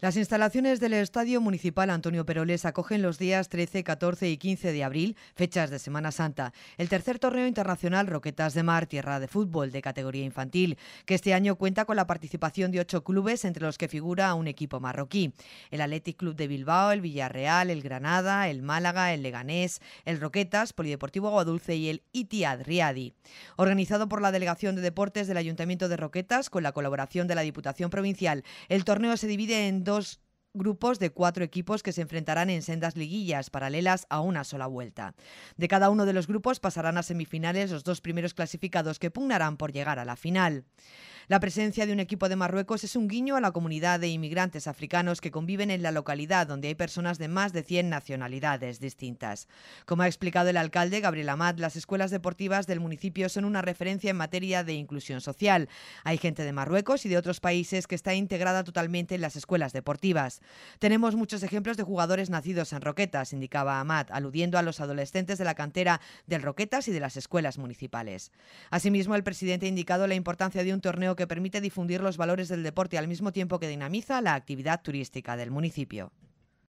Las instalaciones del Estadio Municipal Antonio Peroles acogen los días 13, 14 y 15 de abril, fechas de Semana Santa, el tercer torneo internacional Roquetas de Mar, Tierra de Fútbol de categoría infantil, que este año cuenta con la participación de ocho clubes, entre los que figura un equipo marroquí. El Athletic Club de Bilbao, el Villarreal, el Granada, el Málaga, el Leganés, el Roquetas, Polideportivo Aguadulce y el Itiad Riadi. Organizado por la Delegación de Deportes del Ayuntamiento de Roquetas, con la colaboración de la Diputación Provincial, el torneo se divide en dos grupos de cuatro equipos que se enfrentarán en sendas liguillas paralelas a una sola vuelta. De cada uno de los grupos pasarán a semifinales los dos primeros clasificados que pugnarán por llegar a la final. La presencia de un equipo de Marruecos es un guiño a la comunidad de inmigrantes africanos que conviven en la localidad, donde hay personas de más de 100 nacionalidades distintas. Como ha explicado el alcalde Gabriel Amat, las escuelas deportivas del municipio son una referencia en materia de inclusión social. Hay gente de Marruecos y de otros países que está integrada totalmente en las escuelas deportivas. Tenemos muchos ejemplos de jugadores nacidos en Roquetas, indicaba Amat, aludiendo a los adolescentes de la cantera del Roquetas y de las escuelas municipales. Asimismo, el presidente ha indicado la importancia de un torneo que permite difundir los valores del deporte al mismo tiempo que dinamiza la actividad turística del municipio.